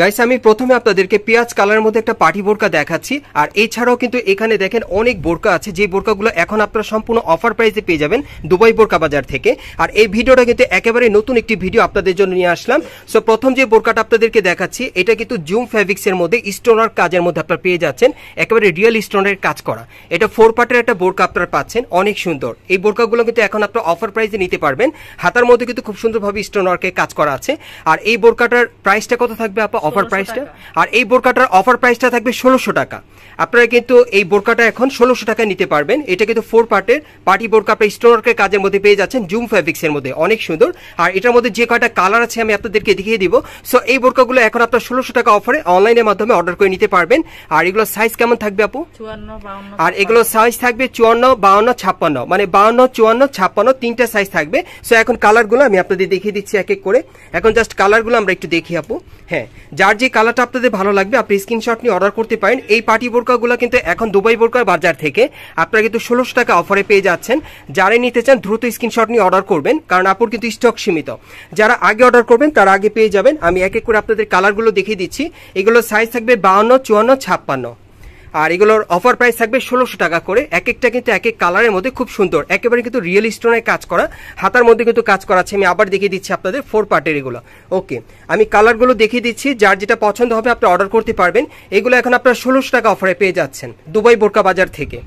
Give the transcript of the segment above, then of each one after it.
guys আমি প্রথমে আপনাদেরকে পেঁয়াজ কালারের মধ্যে একটা পাটি বোরকা দেখাচ্ছি আর এছাড়াও কিন্তু এখানে দেখেন অনেক বোরকা আছে যে বোরকাগুলো এখন আপনারা সম্পূর্ণ অফার প্রাইসে পেয়ে যাবেন দুবাই বোরকা বাজার থেকে আর এই ভিডিওটা কিন্তু একেবারে নতুন একটি ভিডিও আপনাদের জন্য নিয়ে আসলাম সো প্রথম যে বোরকাটা আপনাদেরকে দেখাচ্ছি এটা কিন্তু জুম ফ্যাব্রিক্সের মধ্যে স্টোনার কাজের মধ্যে আপনারা পেয়ে যাচ্ছেন একেবারে রিয়েল স্টোনের কাজ করা এটা ফোর পার্টের একটা বোরকা আপনারা পাচ্ছেন অনেক সুন্দর এই বোরকাগুলো কিন্তু এখন আপনারা অফার প্রাইসে নিতে পারবেন হাতার মধ্যে কিন্তু খুব সুন্দরভাবে স্টোনারকে কাজ করা আছে আর এই বোরকাটার প্রাইসটা কত থাকবে আপনার থাকবে অফার প্রাইসটা আর এই বোরকাটার অফার প্রাইসটা থাকবে ষোলোশো টাকা আপনারা কিন্তু এই বোরকাটা এখন ষোলোশো টাকায় নিতে পারবেন এটা কিন্তু ফোর পার্টের পার্টি বোরকা আপনার স্টোনওয়ার্কের কাজের মধ্যে পেয়ে যাচ্ছেন জুম ফ্যাব্রিক্সের মধ্যে অনেক সুন্দর আর এটার মধ্যে যে কয়টা কালার আছে আমি আপনাদেরকে দেখিয়ে দিব সো এই বোরকাগুলো এখন আপনার ষোলোশো টাকা অফারে অনলাইনের মাধ্যমে অর্ডার করে নিতে পারবেন আর এগুলো সাইজ কেমন থাকবে আপু আর এগুলো সাইজ থাকবে চুয়ান্ন বাউন্ন ছাপ্পান্ন মানে বাউন্ন চুয়ান্ন ছাপ্পান্ন তিনটা সাইজ থাকবে সো এখন কালারগুলো আমি আপনাদের দেখিয়ে দিচ্ছি এক এক করে এখন জাস্ট কালারগুলো আমরা একটু দেখি আপু হ্যাঁ যার যে কালারটা আপনাদের ভালো লাগবে আপনি স্ক্রিনশট নিয়ে অর্ডার করতে পারেন এই পার্টি বোরকাগুলো কিন্তু এখন দুবাই বোরকার বাজার থেকে আপনারা কিন্তু ষোলোশো টাকা অফারে পেয়ে যাচ্ছেন যারাই নিতে চান দ্রুত স্ক্রিনশট নিয়ে অর্ডার করবেন কারণ আপুর কিন্তু স্টক সীমিত যারা আগে অর্ডার করবেন তারা আগে পেয়ে যাবেন আমি এক এক করে আপনাদের কালারগুলো দেখিয়ে দিচ্ছি এগুলো সাইজ থাকবে বাউন্ন চুয়ান্ন ছাপ্পান্ন আর এগুলোর অফার প্রাইস থাকবে ষোলোশো টাকা করে এক একটা কিন্তু এক এক কালারের মধ্যে খুব সুন্দর একেবারে কিন্তু রিয়েল স্টোনের কাজ করা হাতার মধ্যে কিন্তু কাজ করা আছে আমি আবার দেখিয়ে দিচ্ছি আপনাদের ফোর পার্টের এগুলো ওকে আমি কালারগুলো দেখিয়ে দিচ্ছি যার যেটা পছন্দ হবে আপনি অর্ডার করতে পারবেন এগুলো এখন আপনারা ষোলোশো টাকা অফারে পেয়ে যাচ্ছেন দুবাই বোরকা বাজার থেকে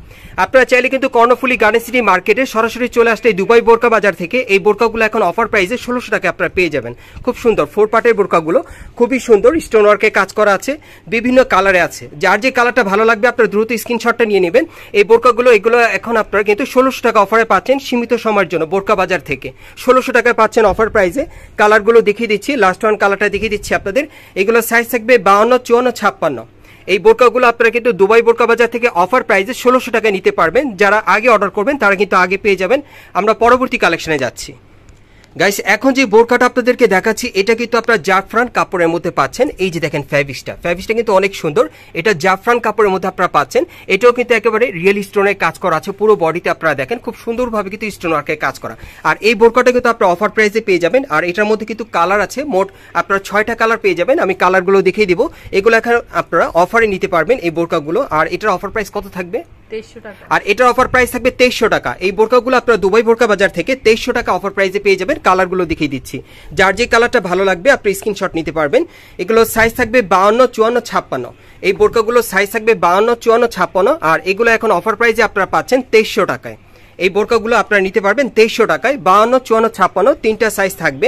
আপনারা চাইলে কিন্তু কর্ণফুলি গার্ডেন সিটি মার্কেটে সরাসরি চলে আসলে দুবাই বোরকা বাজার থেকে এই বোরকাগুলো এখন অফার প্রাইসে ষোলোশো টাকা আপনারা পেয়ে যাবেন খুব সুন্দর ফোর পার্টের বোরকাগুলো খুবই সুন্দর স্টোন ওয়ার্কে কাজ করা আছে বিভিন্ন কালারে আছে যার যে কালারটা ভালো লাগবে আপনারা দ্রুত স্ক্রিনশটটা নিয়ে নেবেন এই বোরকাগুলো এগুলো এখন আপনারা কিন্তু ষোলোশো টাকা অফারে পাচ্ছেন সীমিত সময়ের জন্য বোরকা বাজার থেকে ষোলোশো টাকায় পাচ্ছেন অফার প্রাইসে কালারগুলো দেখিয়ে দিচ্ছি লাস্ট ওয়ান কালারটা দেখিয়ে দিচ্ছি আপনাদের এগুলো সাইজ থাকবে বাউন্ন চুয়ান্ন ছাপ্পান্ন এই বোরকাগুলো আপনারা কিন্তু দুবাই বোরকা বাজার থেকে অফার প্রাইসে ষোলোশো টাকায় নিতে পারবেন যারা আগে অর্ডার করবেন তারা কিন্তু আগে পেয়ে যাবেন আমরা পরবর্তী কালেকশনে যাচ্ছি গাইস এখন যে বোরকাটা আপনাদেরকে দেখাচ্ছি এটা কিন্তু আপনারা জাফরান কাপড়ের মধ্যে পাচ্ছেন এই যে দেখেন ফ্যাভিসটা ফ্যাভিসটা কিন্তু অনেক সুন্দর এটা জাফরান কাপড়ের মধ্যে আপনারা পাচ্ছেন এটাও কিন্তু একেবারে রিয়েল স্টোনের কাজ করা আছে পুরো বডিতে আপনারা দেখেন খুব সুন্দরভাবে কিন্তু স্টোন ওয়ার্কের কাজ করা আর এই বোরকাটা কিন্তু আপনারা অফার প্রাইসে পেয়ে যাবেন আর এটার মধ্যে কিন্তু কালার আছে মোট আপনারা ছয়টা কালার পেয়ে যাবেন আমি কালারগুলো দেখিয়ে দিব এগুলো এখন আপনারা অফারে নিতে পারবেন এই বোরকাগুলো আর এটার অফার প্রাইস কত থাকবে আর এটার অফার প্রাইস থাকবে তেইশশো টাকা এই বোরকাগুলো আপনারা দুবাই বোরকা বাজার থেকে তেইশশো টাকা অফার প্রাইসে পেয়ে যাবেন কালারগুলো দেখিয়ে দিচ্ছি যার যে কালারটা ভালো লাগবে আপনি স্ক্রিনশট নিতে পারবেন এগুলো সাইজ থাকবে বাউন্ন চুয়ান্ন ছাপ্পান্ন এই বোরকাগুলো সাইজ থাকবে বাউন্ন চুয়ান্ন ছাপ্পান্ন আর এগুলো এখন অফার প্রাইসে আপনারা পাচ্ছেন তেইশশো টাকায় এই বোরকাগুলো আপনারা নিতে পারবেন তেইশশো টাকায় বাউন্ন চুয়ান্ন ছাপ্পান্ন তিনটা সাইজ থাকবে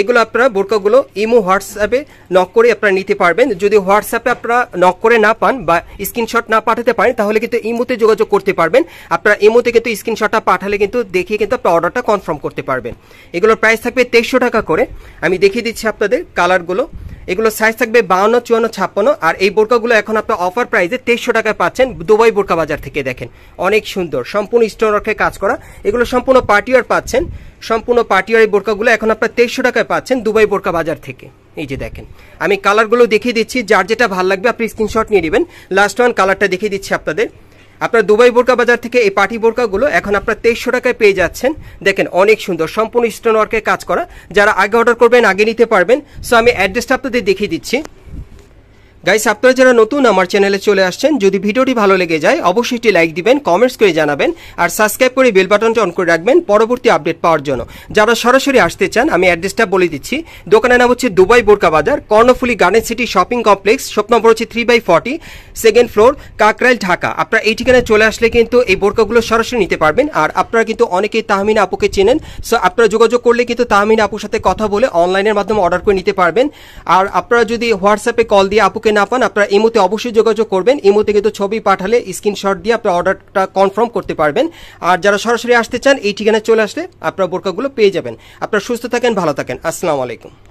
এগুলো আপনারা বোরকাগুলো ইমো হোয়াটসঅ্যাপে নক করে আপনারা নিতে পারবেন যদি হোয়াটসঅ্যাপে আপনারা নক করে না পান বা স্ক্রিনশট না পাঠাতে পারেন তাহলে কিন্তু ইমোতে যোগাযোগ করতে পারবেন আপনারা ইমোতে কিন্তু স্ক্রিনশটটা পাঠালে কিন্তু দেখিয়ে কিন্তু আপনার অর্ডারটা কনফার্ম করতে পারবেন এগুলোর প্রাইস থাকবে তেইশশো টাকা করে আমি দেখিয়ে দিচ্ছি আপনাদের কালারগুলো এগুলো সাইজ থাকবে বাউন্ন চুয়ান্ন ছাপ্পান্ন আর এই বোরকাগুলো এখন আপনার অফার প্রাইসে তেইশশো টাকায় পাচ্ছেন দুবাই বোরকা বাজার থেকে দেখেন অনেক সুন্দর সম্পূর্ণ স্টোনওয়ার্কে কাজ করা এগুলো সম্পূর্ণ পার্টিওয়ার পাচ্ছেন সম্পূর্ণ পার্টিওয়ার এই বোরকাগুলো এখন আপনার তেইশশো টাকায় পাচ্ছেন দুবাই বোরকা বাজার থেকে এই যে দেখেন আমি কালারগুলো দেখিয়ে দিচ্ছি যার যেটা ভালো লাগবে আপনি স্ক্রিনশট নিয়ে নেবেন লাস্ট ওয়ান কালারটা দেখিয়ে দিচ্ছি আপনাদের আপনার দুবাই বোরকা বাজার থেকে এই পাটি বোরকাগুলো এখন আপনার তেইশশো টাকায় পেয়ে যাচ্ছেন দেখেন অনেক সুন্দর সম্পূর্ণ স্টোন ওয়ার্কের কাজ করা যারা আগে অর্ডার করবেন আগে নিতে পারবেন সো আমি অ্যাড্রেসটা আপনাদের দেখিয়ে দিচ্ছি গাইস আপনারা যারা নতুন আমার চ্যানেলে চলে আসছেন যদি ভিডিওটি ভালো লেগে যায় অবশ্যই একটি লাইক দিবেন কমেন্টস করে জানাবেন আর সাবস্ক্রাইব করে বেল বাটনটা অন করে রাখবেন পরবর্তী আপডেট পাওয়ার জন্য যারা সরাসরি আসতে চান আমি অ্যাড্রেসটা বলে দিচ্ছি দোকানের নাম হচ্ছে দুবাই বোরকা বাজার Karnaphuli garden city shopping complex shop number হচ্ছে three by forty second floor Kakrail Dhaka আপনারা এই ঠিকানায় চলে আসলে কিন্তু এই বোরকাগুলো সরাসরি নিতে পারবেন আর আপনারা কিন্তু অনেকেই তাহমিনা আপুকে চেনেন সো আপনারা যোগাযোগ করলে কিন্তু তাহমিনা আপুর সাথে কথা বলে অনলাইনের মাধ্যমে অর্ডার করে নিতে পারবেন আর আপনারা যদি হোয়াটসঅ্যাপে কল দিয়ে আপুকে না পান আপনারা ইমোতে অবশ্যই যোগাযোগ করবেন ইমোতে কিন্তু ছবি পাঠালে স্ক্রিনশট দিয়ে আপনারা অর্ডারটা কনফার্ম করতে পারবেন আর যারা সরাসরি আসতে চান এই ঠিকানায় চলে আসলে আপনারা বোরকাগুলো পেয়ে যাবেন আপনারা সুস্থ থাকেন ভালো থাকেন আসসালামু আলাইকুম